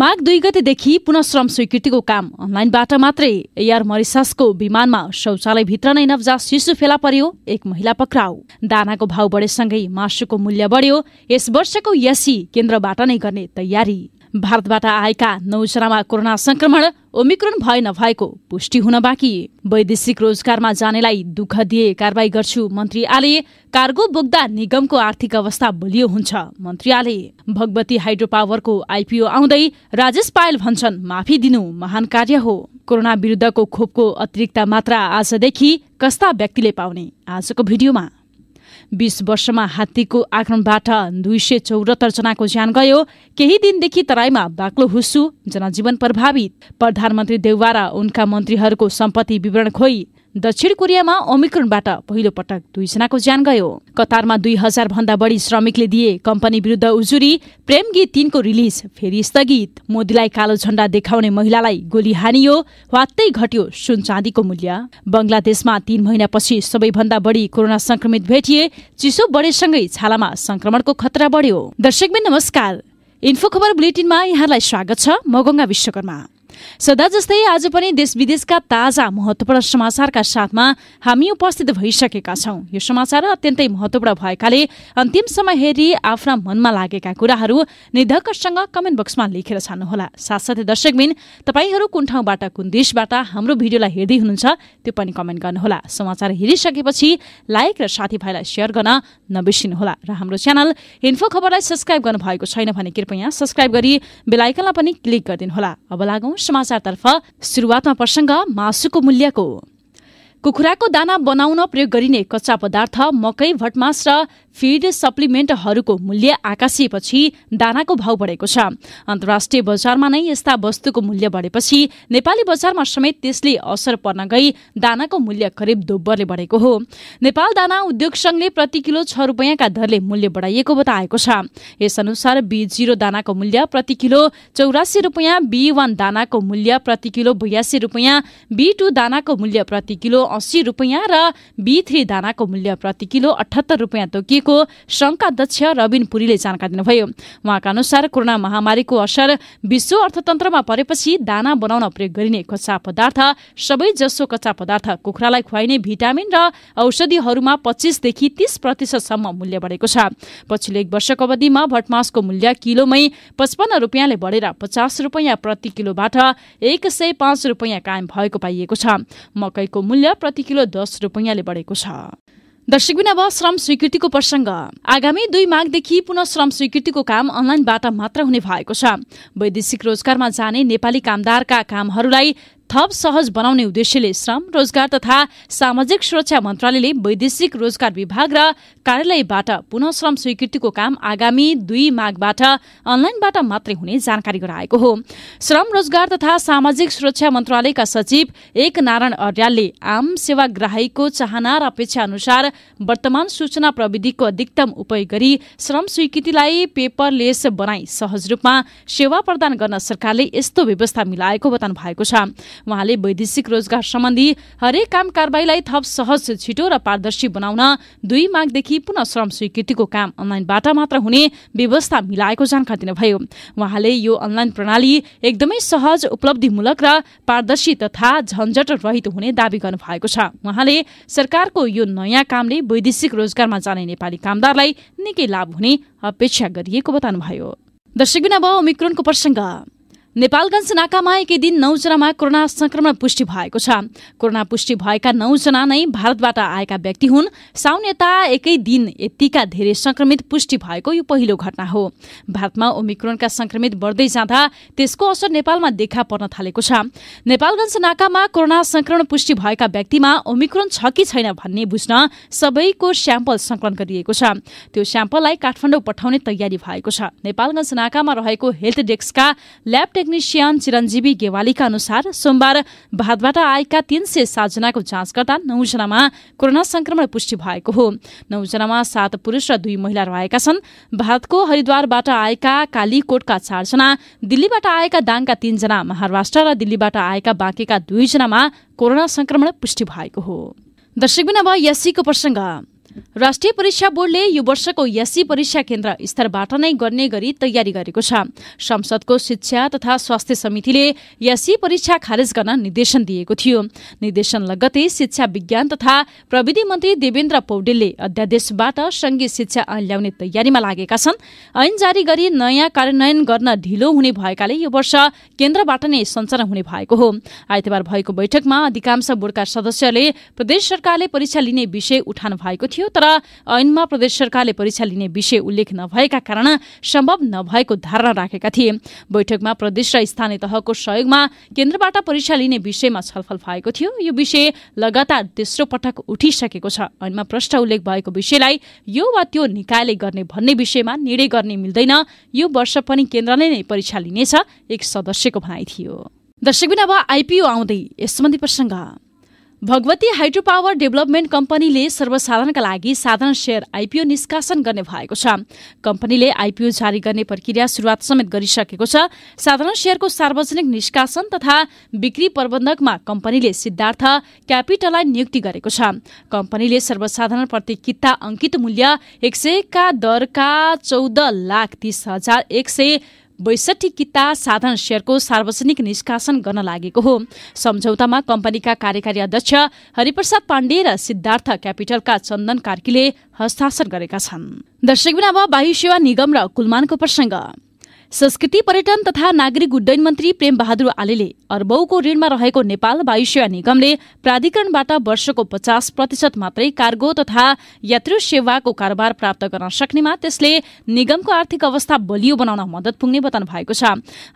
माघ दुई गतेदेखि पुनः श्रम स्वीकृतिको काम अनलाइनबाट मात्रै एयर मरिसासको विमानमा शौचालयभित्र नै नब्जा शिशु फेला पर्यो एक महिला पक्राउ दानाको भाव बढेसँगै मासुको मूल्य बढ्यो यस वर्षको यसी केन्द्रबाट नै गर्ने तयारी भारतबाट आएका नौजनामा कोरोना संक्रमण ओमिक्रोन भए नभएको पुष्टि हुन बाँकी वैदेशिक रोजगारमा जानेलाई दुःख दिए कारवाही गर्छु मन्त्री आले कार्गो बोक्दा निगमको आर्थिक अवस्था बलियो हुन्छ मन्त्री आले भगवती हाइड्रो पावरको आइपिओ आउँदै राजेश पायल भन्छन् माफी दिनु महान कार्य हो कोरोना विरुद्धको खोपको अतिरिक्त मात्रा आजदेखि कस्ता व्यक्तिले पाउने आजको भिडियोमा बीस वर्षमा हात्तीको आक्रमणबाट दुई सय चौरात्तर जनाको ज्यान गयो केही दिनदेखि तराईमा बाक्लो हुस्सु जनजीवन प्रभावित प्रधानमन्त्री देववारा उनका मन्त्रीहरूको सम्पत्ति विवरण खोई दक्षिण कोरियामा ओमिक्रोनबाट पहिलो पटक दुईजनाको ज्यान गयो कतारमा दुई हजार भन्दा बढी श्रमिकले दिए कम्पनी विरुद्ध उजुरी प्रेम गीत तिनको रिलिज फेरि स्थगित मोदीलाई कालो झण्डा देखाउने महिलालाई गोली हानियो वात्तै घट्यो सुन चाँदीको मूल्य बङ्गलादेशमा तीन महिनापछि सबैभन्दा बढी कोरोना संक्रमित भेटिए चिसो बढेसँगै छालामा संक्रमणको खतरा बढ्यो दर्शकबिन नमस्कार इन्फो खबर बुलेटिनमा यहाँलाई स्वागत छ म गङ्गा विश्वकर्मा सदा जस्तै आज पनि देश विदेशका ताजा महत्वपूर्ण समाचारका साथमा हामी उपस्थित भइसकेका छौँ यो समाचार अत्यन्तै महत्वपूर्ण भएकाले अन्तिम समय हेरी आफ्ना मनमा लागेका कुराहरू निर्धक्कसँग कमेन्ट बक्समा लेखेर छान्नुहोला साथसाथै दर्शकबिन तपाईँहरू कुन ठाउँबाट कुन देशबाट हाम्रो भिडियोलाई हेर्दै हुनुहुन्छ त्यो पनि कमेन्ट गर्नुहोला समाचार हेरिसकेपछि लाइक र साथीभाइलाई सेयर गर्न नबिर्सिनुहोला र हाम्रो च्यानल इन्फो खबरलाई सब्सक्राइब गर्नुभएको छैन भने कृपया सब्सक्राइब गरी बेलायकनलाई पनि क्लिक गरिदिनुहोला अब लागौँ समाचारतर्फ सुरुवातमा प्रसङ्ग मासुको मूल्यको कुखुराको दाना बनाउन प्रयोग गरिने कच्चा पदार्थ मकै भटमास र फिड सप्लिमेन्टहरूको मूल्य आकाशिएपछि दानाको भाव बढेको छ अन्तर्राष्ट्रिय बजारमा नै यस्ता वस्तुको मूल्य बढेपछि नेपाली बजारमा समेत त्यसले असर पर्न गई दानाको मूल्य करिब दोब्बरले बढेको हो नेपाल दाना उद्योग संघले प्रति किलो छ रुपियाँका दरले मूल्य बढाइएको बताएको छ यसअनुसार बी जिरो दानाको मूल्य प्रति किलो चौरासी रुपियाँ बी वान दानाको मूल्य प्रति किलो बयासी रुपियाँ बी टू दानाको मूल्य प्रति किलो अस्सी रुपियाँ र बी थ्री दानाको मूल्य प्रति किलो अठहत्तर रुपियाँ तोकिएको संघका अध्यक्ष रबिन पुरीले जानकारी दिनुभयो उहाँका अनुसार कोरोना महामारीको असर विश्व अर्थतन्त्रमा परेपछि दाना बनाउन प्रयोग गरिने कच्चा पदार्थ सबैजसो कच्चा पदार्थ कुखुरालाई खुवाइने भिटामिन र औषधिहरूमा पच्चिसदेखि तीस प्रतिशतसम्म मूल्य बढेको छ पछिल्लो एक वर्षको अवधिमा भटमासको मूल्य किलोमै पचपन्न रुपियाँले बढेर पचास रुपियाँ प्रति किलोबाट एक सय पाँच रुपियाँ कायम भएको पाइएको छ मकैको मूल्य प्रति किलो दस रुपियाँले बढेको छ दर्शकबिन भयो श्रम स्वीकृतिको प्रसङ्ग आगामी दुई माघदेखि पुनः श्रम स्वीकृतिको काम अनलाइनबाट मात्र हुने भएको छ वैदेशिक रोजगारमा जाने नेपाली कामदारका कामहरूलाई थप सहज बनाउने उद्देश्यले श्रम रोजगार तथा सामाजिक सुरक्षा मन्त्रालयले वैदेशिक रोजगार विभाग र कार्यालयबाट पुनः श्रम स्वीकृतिको काम आगामी दुई माघबाट अनलाइनबाट मात्रै हुने जानकारी गराएको हो श्रम रोजगार तथा सामाजिक सुरक्षा मन्त्रालयका सचिव एक नारायण अर्यालले आम सेवाग्राहीको चाहना र अपेक्षा अनुसार वर्तमान सूचना प्रविधिको अधिकतम उपयोग गरी श्रम स्वीकृतिलाई पेपरलेस बनाई सहज रूपमा सेवा प्रदान गर्न सरकारले यस्तो व्यवस्था मिलाएको बताउनु भएको छ उहाँले वैदेशिक रोजगार सम्बन्धी हरेक काम कारवाहीलाई थप सहज छिटो र पारदर्शी बनाउन दुई माघदेखि पुनः श्रम स्वीकृतिको काम अनलाइनबाट मात्र हुने व्यवस्था मिलाएको जानकारी दिनुभयो उहाँले यो अनलाइन प्रणाली एकदमै सहज उपलब्धिमूलक र पारदर्शी तथा झन्झट रहित हुने दावी गर्नु भएको छ उहाँले सरकारको यो नयाँ कामले वैदेशिक रोजगारमा जाने नेपाली कामदारलाई निकै लाभ हुने अपेक्षा गरिएको बताउनुभयो दर्शकबिन अब ओमिक्रोनको प्रसङ्ग नेपालगञ्ज नाकामा एकै दिन नौजनामा कोरोना संक्रमण पुष्टि भएको छ कोरोना पुष्टि भएका नौजना नै भारतबाट आएका व्यक्ति हुन् साउन्यता एकै दिन यतिका धेरै संक्रमित पुष्टि भएको यो पहिलो घटना हो भारतमा ओमिक्रोनका संक्रमित बढ्दै जाँदा त्यसको असर नेपालमा देखा पर्न थालेको छ नेपालगञ्ज नाकामा कोरोना संक्रमण पुष्टि भएका व्यक्तिमा ओमिक्रोन छ कि छैन भन्ने बुझ्न सबैको स्याम्पल संकलन गरिएको छ त्यो स्याम्पललाई काठमाडौँ पठाउने तयारी भएको छ नेपालगञ्ज नाकामा रहेको हेल्थ डेस्कका ल्याब टेक्निसियन चिरञ्जीवी गेवालीका अनुसार सोमबार भारतबाट आएका तीन सय सातजनाको जाँच गर्दा नौजनामा कोरोना संक्रमण पुष्टि भएको हो नौजनामा सात पुरुष र दुई महिला रहेका छन् भारतको हरिद्वारबाट आएका कालीकोटका चारजना दिल्लीबाट आएका दाङका तीनजना महाराष्ट्र र दिल्लीबाट आएका बाँकेका दुईजनामा कोरोना संक्रमण पुष्टि भएको हो दर्शकबिन अब प्रसङ्ग राष्ट्रिय परीक्षा बोर्डले यो वर्षको यसी परीक्षा केन्द्र स्तरबाट नै गर्ने गरी तयारी गरेको छ संसदको शिक्षा तथा स्वास्थ्य समितिले यसी परीक्षा खारेज गर्न निर्देशन दिएको थियो निर्देशन लगतै शिक्षा विज्ञान तथा प्रविधि मन्त्री देवेन्द्र पौडेलले अध्यादेशबाट सङ्घीय शिक्षा ऐन ल्याउने तयारीमा लागेका छन् ऐन जारी गरी नयाँ कार्यान्वयन गर्न ढिलो हुने भएकाले यो वर्ष केन्द्रबाट नै सञ्चालन हुने भएको हो आइतबार भएको बैठकमा अधिकांश बोर्डका सदस्यले प्रदेश सरकारले परीक्षा लिने विषय उठानु भएको थियो थियो तर ऐनमा प्रदेश सरकारले परीक्षा लिने विषय उल्लेख नभएका कारण सम्भव नभएको धारणा राखेका थिए बैठकमा प्रदेश र स्थानीय तहको सहयोगमा केन्द्रबाट परीक्षा लिने विषयमा छलफल भएको थियो यो विषय लगातार तेस्रो पटक उठिसकेको छ ऐनमा प्रश्न उल्लेख भएको विषयलाई यो वा त्यो निकायले गर्ने भन्ने विषयमा निर्णय गर्ने मिल्दैन यो वर्ष पनि केन्द्रले नै परीक्षा लिनेछ एक सदस्यको भनाइ थियो दर्शकबिन अब आइपिओ आउँदै यस सम्बन्धी प्रसङ्ग भगवती हाइड्रो पावर डेभलपमेन्ट कम्पनीले सर्वसाधारणका लागि साधारण सेयर आइपिओ निष्कासन गर्ने भएको छ कम्पनीले आइपिओ जारी गर्ने प्रक्रिया शुरूआत समेत गरिसकेको छ साधारण सेयरको सार्वजनिक निष्कासन तथा बिक्री प्रबन्धकमा कम्पनीले सिद्धार्थ क्यापिटललाई नियुक्ति गरेको छ कम्पनीले सर्वसाधारण प्रति किता अङ्कित मूल्य एक सयका दरका चौध लाख तीस हजार एक सय बैसठी किता साधारण सेयरको सार्वजनिक निष्कासन गर्न लागेको हो सम्झौतामा कम्पनीका कार्यकारी अध्यक्ष हरिप्रसाद पाण्डे र सिद्धार्थ क्यापिटलका चन्दन कार्कीले हस्ताक्षर गरेका छन् दर्शकबिन अब वायु सेवा निगम र कुलमानको प्रसङ्ग संस्कृति पर्यटन तथा नागरिक उड्डयन मन्त्री प्रेम बहादुर आलेले अर्बौको ऋणमा रहेको नेपाल वायुसेवा निगमले प्राधिकरणबाट वर्षको पचास प्रतिशत मात्रै कार्गो तथा यात्रु सेवाको कारोबार प्राप्त गर्न सक्नेमा त्यसले निगमको आर्थिक अवस्था बलियो बनाउन मदत पुग्ने बताउनु भएको छ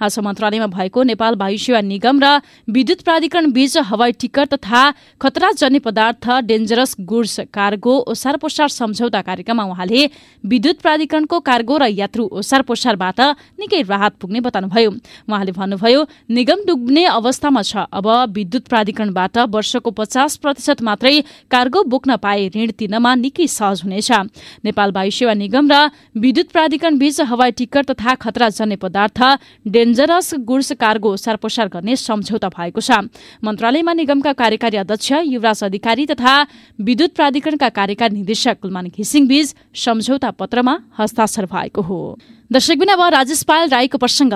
आज मन्त्रालयमा भएको नेपाल वायुसेवा निगम र विद्युत प्राधिकरण बीच हवाई टिकट तथा खतरा जन्य पदार्थ डेन्जरस गुड्स कार्गो ओसार पोसार सम्झौता कार्यक्रममा उहाँले विद्युत प्राधिकरणको कार्गो र यात्रु ओसार पोसारबाट निकै राहत पुग्ने बताउनुभयो उहाँले भन्नुभयो निगम डुब्ने अवस्थामा छ अब विद्युत प्राधिकरणबाट वर्षको पचास प्रतिशत मात्रै कार्गो बोक्न पाए ऋण तिर्नमा निकै सहज हुनेछ नेपाल वायु सेवा निगम र विद्युत प्राधिकरण बीच हवाई टिकट तथा खतरा जन्य पदार्थ डेन्जरस गुड्स कार्गो सारप्रसार गर्ने सम्झौता भएको छ मन्त्रालयमा निगमका कार्यकारी अध्यक्ष युवराज अधिकारी तथा विद्युत प्राधिकरणका कार्यकारी निर्देशक कुलमान घिसिङ बीच सम्झौता पत्रमा हस्ताक्षर भएको हो दर्शक भयो राजेश पाल राईको प्रसङ्ग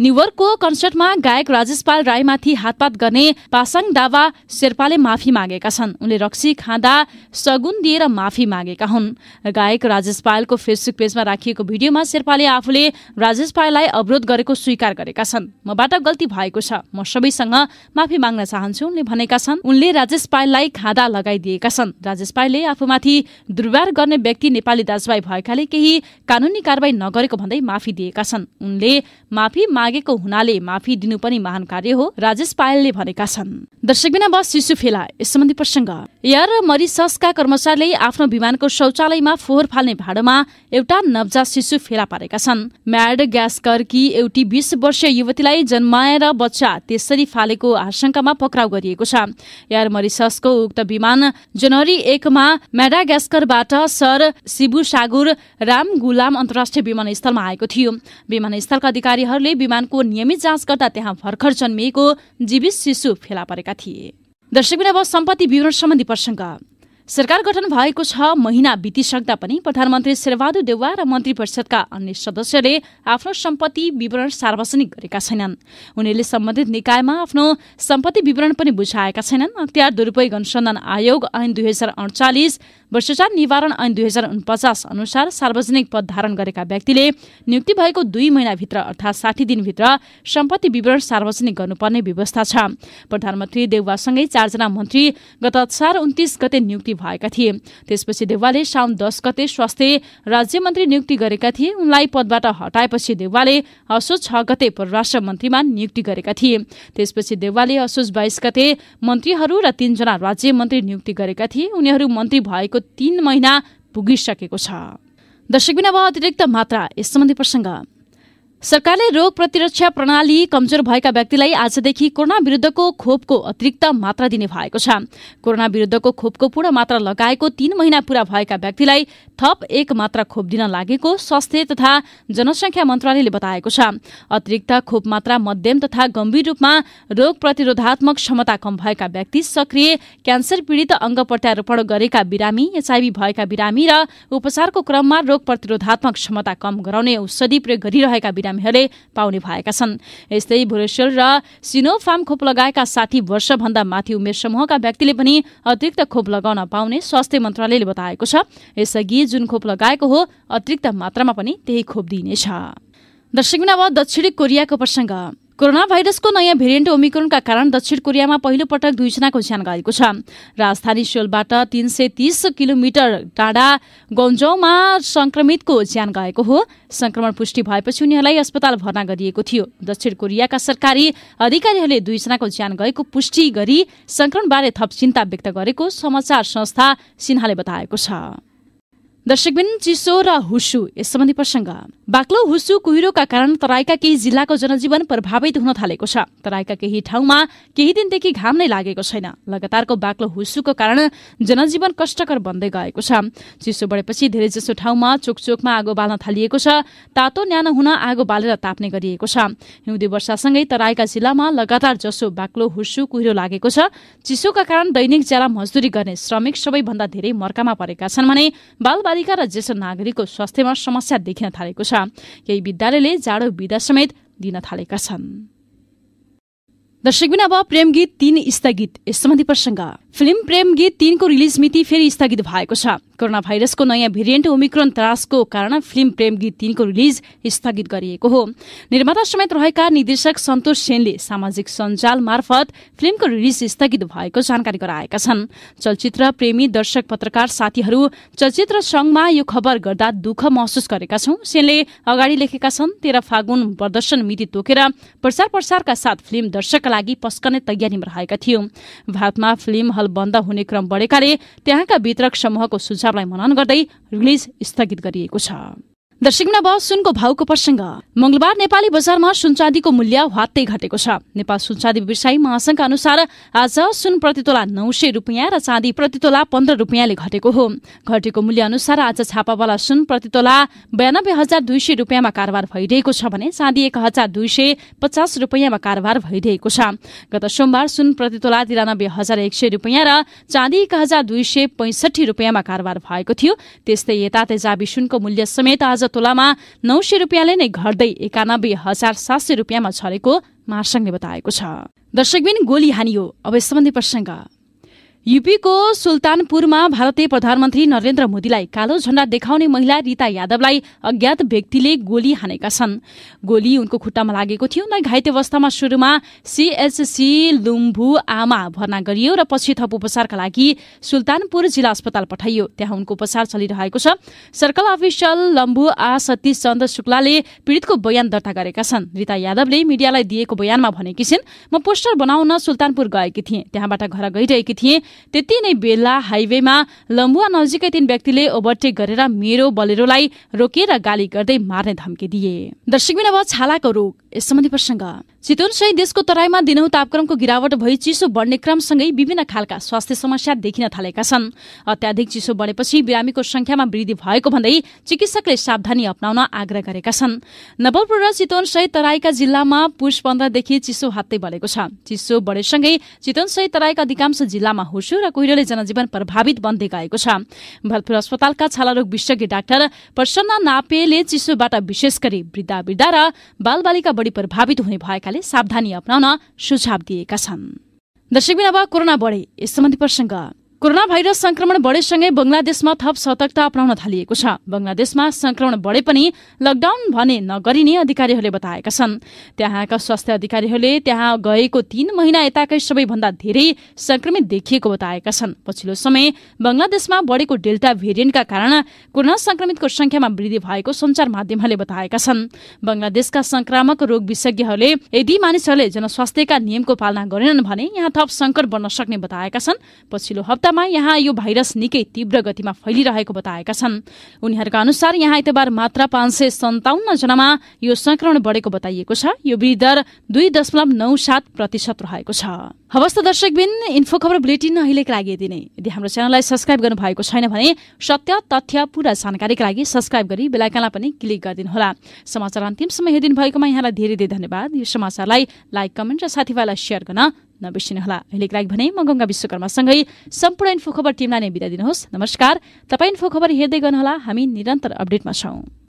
न्युयोर्कको कन्सर्टमा गायक राजेश राजेशपाल राईमाथि हातपात गर्ने पासाङ दावा शेर्पाले माफी मागेका छन् उनले रक्सी खाँदा सगुन दिएर माफी मागेका हुन् गायक राजेश पालको फेसबुक पेजमा राखिएको भिडियोमा शेर्पाले आफूले राजेश पाललाई अवरोध गरेको स्वीकार गरेका छन् मबाट गल्ती भएको छ म सबैसँग माफी माग्न चाहन्छु उनले भनेका छन् उनले राजेश पाललाई खाँदा लगाइदिएका छन् राजेश पालले आफूमाथि दुर्व्यवहार गर्ने व्यक्ति नेपाली दाजुभाइ भएकाले केही कानूनी कारवाही नगरेको भन्दै माफी दिएका छन् उनले माफी मागेको हुनाले माफी दिनु पनि महान कार्य हो राजेश पायलले भनेका छन् दर्शक बिना बस शिशु फेला यस सम्बन्धी प्रसङ्ग एयर मरिससका कर्मचारीले आफ्नो विमानको शौचालयमा फोहोर फाल्ने भाँडोमा एउटा नवजात शिशु फेला पारेका छन् म्याड ग्यास कर्की एउटी बिस वर्षीय युवतीलाई जन्माएर बच्चा त्यसरी फालेको आशंकामा पक्राउ गरिएको छ एयर मरिससको उक्त विमान जनवरी एकमा म्याडागास्करबाट सर सिबु सागुर राम गुलाम अन्तर्राष्ट्रिय विमानस्थलमा आएको थियो विमानस्थलका अधिकारीहरूले विमान विमानको नियमित जाँच गर्दा त्यहाँ भर्खर जन्मिएको जीवित शिशु फेला परेका थिए दर्शक अब सम्पत्ति विवरण सम्बन्धी प्रसङ्ग सरकार गठन भएको छ महिना बितिसक्दा पनि प्रधानमन्त्री शेरबहादुर देउवा र मन्त्री परिषदका अन्य सदस्यले आफ्नो सम्पत्ति विवरण सार्वजनिक गरेका छैनन् उनीहरूले सम्बन्धित निकायमा आफ्नो सम्पत्ति विवरण पनि बुझाएका छैनन् अख्तियार दुरूपयोग अनुसन्धान आयोग ऐन दुई हजार अडचालिस भ्रष्टाचार निवारण ऐन दुई हजार उनपचास अनुसार सार्वजनिक पद धारण गरेका व्यक्तिले नियुक्ति भएको दुई महिनाभित्र अर्थात् साठी दिनभित्र सम्पत्ति विवरण सार्वजनिक गर्नुपर्ने व्यवस्था छ प्रधानमन्त्री देउवासँगै चारजना मन्त्री गत चार उन्तिस गते नियुक्ति भएका थिए त्यसपछि देउवाले साउन दस गते स्वास्थ्य राज्य मन्त्री नियुक्ति गरेका थिए उनलाई पदबाट हटाएपछि देउवाले असोज छ गते परराष्ट्र मन्त्रीमा नियुक्ति गरेका थिए त्यसपछि देउवाले असोज बाइस गते मन्त्रीहरू र तीनजना राज्य मन्त्री नियुक्ति गरेका थिए उनीहरू मन्त्री भएको भएको तीन महिना पुगिसकेको छ दर्शकबिन अब अतिरिक्त मात्रा यस सम्बन्धी प्रसङ्ग सरकारले रोग प्रतिरक्षा प्रणाली कमजोर भएका व्यक्तिलाई आजदेखि कोरोना विरुद्धको खोपको अतिरिक्त मात्रा दिने भएको छ कोरोना विरुद्धको खोपको पूर्ण मात्रा लगाएको तीन महिना पूरा भएका व्यक्तिलाई थप एक मात्रा खोप दिन लागेको स्वास्थ्य तथा जनसंख्या मन्त्रालयले बताएको छ अतिरिक्त खोप मात्रा मध्यम तथा गम्भीर रूपमा रोग प्रतिरोधात्मक क्षमता कम भएका व्यक्ति सक्रिय क्यान्सर पीडित अंग प्रत्यारोपण गरेका बिरामी एचआईभी भएका बिरामी र उपचारको क्रममा रोग प्रतिरोधात्मक क्षमता कम गराउने औषधि प्रयोग गरिरहेका बिरामीहरूले पाउने भएका छन् यस्तै भुरेसेल र सिनोफार्म खोप लगाएका साठी वर्षभन्दा माथि उमेर समूहका व्यक्तिले पनि अतिरिक्त खोप लगाउन पाउने स्वास्थ्य मन्त्रालयले बताएको छ यसअघि जुन खोप लगाएको हो अतिरिक्त मात्रामा पनि त्यही खोप दिइनेछ दर्शक अब दक्षिण कोरियाको प्रसङ्ग कोरोना भाइरसको नयाँ भेरिएन्ट ओमिक्रोनका कारण दक्षिण कोरियामा पहिलो पटक दुईजनाको ज्यान गएको छ राजधानी सोलबाट तीन सय तीस किलोमिटर टाढा गौजौमा संक्रमितको ज्यान गएको हो संक्रमण पुष्टि भएपछि उनीहरूलाई अस्पताल भर्ना गरिएको थियो दक्षिण कोरियाका सरकारी अधिकारीहरूले दुईजनाको ज्यान गएको पुष्टि गरी संक्रमणबारे थप चिन्ता व्यक्त गरेको समाचार संस्था सिन्हाले बताएको छ दर्शकबिन चिसो र हुसु यस सम्बन्धी प्रसङ्ग बाक्लो हुसु कुहिरोका कारण तराईका केही जिल्लाको जनजीवन प्रभावित हुन थालेको छ तराईका केही ठाउँमा केही दिनदेखि घाम नै लागेको छैन लगातारको बाक्लो हुसुको कारण जनजीवन कष्टकर बन्दै गएको छ चिसो बढेपछि धेरैजसो ठाउँमा चोकचोकमा आगो बाल्न थालिएको छ तातो न्यानो हुन आगो बालेर ताप्ने गरिएको छ हिउँदे वर्षासँगै तराईका जिल्लामा लगातार जसो बाक्लो हुसु कुहिरो लागेको छ चिसोका कारण दैनिक ज्याला मजदुरी गर्ने श्रमिक सबैभन्दा धेरै मर्कामा परेका छन् भने बाल बालिका र ज्येष्ठ नागरिकको स्वास्थ्यमा समस्या देखिन थालेको छ केही विद्यालयले जाडो विदा समेत दिन थालेका छन् दर्शक अब प्रेम गीत तीन स्थगित यस सम्बन्धी प्रसङ्ग फिल्म प्रेम गीत तीनको रिलिज मिति फेरि स्थगित भएको छ कोरोना भाइरसको नयाँ भेरिएन्ट ओमिक्रोन त्रासको कारण फिल्म प्रेम गीत तीनको रिलिज स्थगित गरिएको हो निर्माता समेत रहेका निर्देशक सन्तोष सेनले सामाजिक सञ्जाल मार्फत फिल्मको रिलिज स्थगित भएको जानकारी गराएका छन् चलचित्र प्रेमी दर्शक पत्रकार साथीहरू चलचित्र संघमा यो खबर गर्दा दुःख महसुस गरेका छौं सेनले अगाडि लेखेका छन् तेह्र फागुन प्रदर्शन मिति तोकेर प्रचार प्रसारका साथ फिल्म दर्शकका लागि पस्कने तयारीमा रहेका थियौं भारतमा फिल्म हल बन्द हुने क्रम बढेकाले त्यहाँका वितरक समूहको सुझावलाई मनन गर्दै रिलिज स्थगित गरिएको छ दर्शकमा भयो सुनको भाउको प्रसङ्ग मंगलबार नेपाली बजारमा सुनचाँदीको मूल्य वात्तै घटेको छ नेपाल सुनचाँदी व्यवसायी महासंघका अनुसार आज सुन प्रतितोला नौ सय रुपियाँ र चाँदी प्रतितोला पन्ध्र रुपियाँले घटेको हो घटेको मूल्य अनुसार आज छापावाला सुन प्रतितोला बयानब्बे हजार दुई सय रुपियाँमा कारोबार भइरहेको छ भने चाँदी एक हजार दुई सय पचास रुपियाँमा कारोबार भइरहेको छ गत सोमबार सुन प्रतितोला तिरानब्बे हजार एक सय रुपियाँ र चाँदी एक हजार दुई सय पैंसठी रुपियाँमा कारोबार भएको थियो त्यस्तै यता तेजाबी सुनको मूल्य समेत आज तोलामा नौ सय रुपियाँले नै घट्दै एकानब्बे हजार सात सय रुपियाँमा छरेको मार्सङले बताएको छ दर्शकबिन गोली हानियो अब सम्बन्धी प्रसङ्ग युपीको सुल्तानपुरमा भारतीय प्रधानमन्त्री नरेन्द्र मोदीलाई कालो झण्डा देखाउने महिला रीता यादवलाई अज्ञात व्यक्तिले गोली हानेका छन् गोली उनको खुट्टामा लागेको थियो उनलाई घाइते अवस्थामा सुरुमा सीएचसी लुम्बु आमा भर्ना गरियो र पछि थप उपचारका लागि सुल्तानपुर जिल्ला अस्पताल पठाइयो त्यहाँ उनको उपचार चलिरहेको छ सर्कल अफिसर लम्बु आ सतीश चन्द्र शुक्लाले पीड़ितको बयान दर्ता गरेका छन् रीता यादवले मीडियालाई दिएको बयानमा भनेकी छिन् म पोस्टर बनाउन सुल्तानपुर गएकी थिएँ त्यहाँबाट घर गइरहेकी थिएँ त्यति नै बेला हाइवेमा लम्बुवा नजिकै तीन व्यक्तिले ओभरटेक गरेर मेरो बलेरोलाई रोकेर गाली गर्दै मार्ने धम्की दिए दर्शक अब छालाको रोग सम्बन्धी प्रसङ्ग चितवन सहित देशको तराईमा दिनहुँ तापक्रमको गिरावट भई चिसो बढ्ने क्रमसँगै विभिन्न खालका स्वास्थ्य समस्या देखिन थालेका छन् अत्याधिक चिसो बढेपछि बिरामीको संख्यामा वृद्धि भएको भन्दै चिकित्सकले सावधानी अप्नाउन आग्रह गरेका छन् नवलपुर र चितवन सहित तराईका जिल्लामा पुष पन्ध्रदेखि चिसो हात्तै बढेको छ चिसो बढेसँगै चितवन सहित तराईका अधिकांश जिल्लामा हुसु र कुहिरोले जनजीवन प्रभावित बन्दै गएको छ भरतपुर अस्पतालका छालारोग विशेषज्ञ डाक्टर प्रसन्न नापेले चिसोबाट विशेष गरी वृद्धा वृद्धा र बालबालिका बढी प्रभावित हुने भएकाले सावधानी अप्नाउन सुझाव दिएका छन् दर्शकबिन अब कोरोना बढे यस सम्बन्धी प्रसङ्ग कोरोना भाइरस संक्रमण बढेसँगै बङ्गलादेशमा थप सतर्कता अपनाउन थालिएको छ बङ्गलादेशमा संक्रमण बढे पनि लकडाउन भने नगरिने अधिकारीहरूले बताएका छन् त्यहाँका स्वास्थ्य अधिकारीहरूले त्यहाँ गएको तीन महिना यताकै सबैभन्दा धेरै संक्रमित देखिएको बताएका छन् पछिल्लो समय बङ्गलादेशमा बढेको डेल्टा भेरिएन्टका कारण कोरोना संक्रमितको संख्यामा वृद्धि भएको सञ्चार माध्यमहरूले बताएका छन् बङ्गलादेशका संक्रामक रोग विशेषज्ञहरूले यदि मानिसहरूले जनस्वास्थ्यका नियमको पालना गरेनन् भने यहाँ थप संकट बढ्न सक्ने बताएका छन् पछिल्लो हप्ता वास्तवमा यहाँ यो भाइरस निकै तीव्र गतिमा फैलिरहेको बताएका छन् उनीहरूका अनुसार यहाँ आइतबार मात्र पाँच सय सन्ताउन्न जनामा यो संक्रमण बढेको बताइएको छ यो वृद्धि दर दुई दशमलव नौ सात प्रतिशत रहेको छ हवस् त दर्शकबिन इन्फो खबर बुलेटिन अहिलेका लागि यदि नै यदि हाम्रो च्यानललाई सब्सक्राइब गर्नु भएको छैन भने सत्य तथ्य पूरा जानकारीका लागि सब्सक्राइब गरी बेलायकनलाई पनि क्लिक गरिदिनुहोला समाचार अन्तिमसम्म हेरिदिनु भएकोमा यहाँलाई धेरै धेरै धन्यवाद यो समाचारलाई लाइक कमेन्ट र साथीभाइलाई सेयर गर्न नबिर्सिनुहोला अहिलेको लागि भने म गङ्गा विश्वकर्मासँगै सम्पूर्ण इन्फो खबर टिमलाई नै बिदा दिनुहोस् नमस्कार तपाईँ इन्फो खबर हेर्दै गर्नुहोला हामी निरन्तर अपडेटमा छौँ